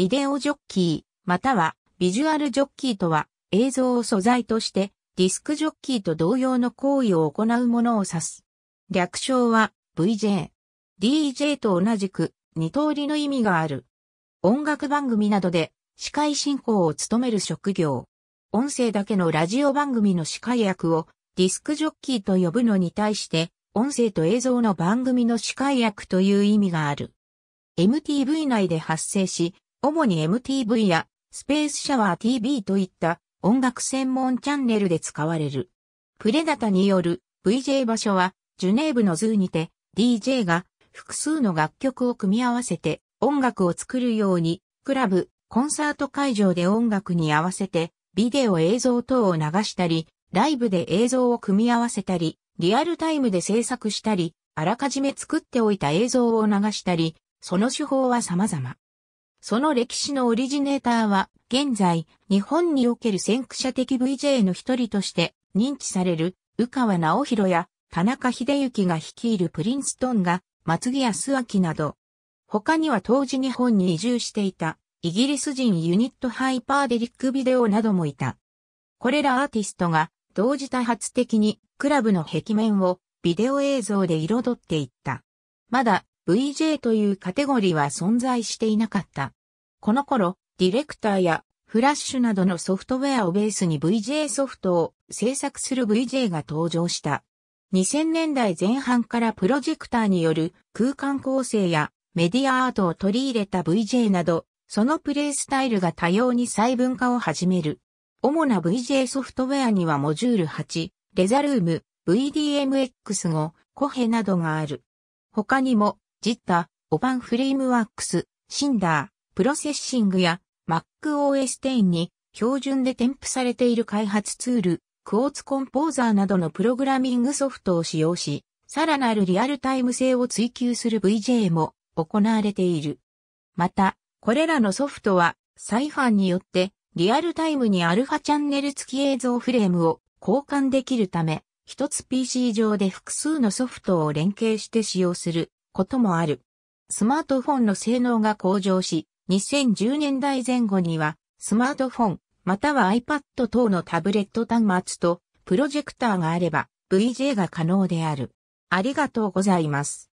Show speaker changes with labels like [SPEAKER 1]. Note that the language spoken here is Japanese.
[SPEAKER 1] ビデオジョッキー、またはビジュアルジョッキーとは映像を素材としてディスクジョッキーと同様の行為を行うものを指す。略称は VJ。DJ と同じく二通りの意味がある。音楽番組などで司会進行を務める職業。音声だけのラジオ番組の司会役をディスクジョッキーと呼ぶのに対して、音声と映像の番組の司会役という意味がある。MTV 内で発生し、主に MTV やスペースシャワー TV といった音楽専門チャンネルで使われる。プレダタによる VJ 場所はジュネーブのズーにて DJ が複数の楽曲を組み合わせて音楽を作るようにクラブ、コンサート会場で音楽に合わせてビデオ映像等を流したりライブで映像を組み合わせたりリアルタイムで制作したりあらかじめ作っておいた映像を流したりその手法は様々。その歴史のオリジネーターは、現在、日本における先駆者的 VJ の一人として認知される、宇川直弘や田中秀幸が率いるプリンストンが、松木康明など、他には当時日本に移住していた、イギリス人ユニットハイパーデリックビデオなどもいた。これらアーティストが、同時多発的にクラブの壁面をビデオ映像で彩っていった。まだ VJ というカテゴリーは存在していなかった。この頃、ディレクターやフラッシュなどのソフトウェアをベースに VJ ソフトを制作する VJ が登場した。2000年代前半からプロジェクターによる空間構成やメディアアートを取り入れた VJ など、そのプレイスタイルが多様に細分化を始める。主な VJ ソフトウェアにはモジュール8、レザルーム、VDMX5、コヘなどがある。他にもジッタ、オパンフレームワークス、シンダー、プロセッシングや MacOS10 に標準で添付されている開発ツール、クォーツコンポーザーなどのプログラミングソフトを使用し、さらなるリアルタイム性を追求する VJ も行われている。また、これらのソフトは、サイファンによってリアルタイムにアルファチャンネル付き映像フレームを交換できるため、一つ PC 上で複数のソフトを連携して使用することもある。スマートフォンの性能が向上し、2010年代前後には、スマートフォン、または iPad 等のタブレット端末と、プロジェクターがあれば、VJ が可能である。ありがとうございます。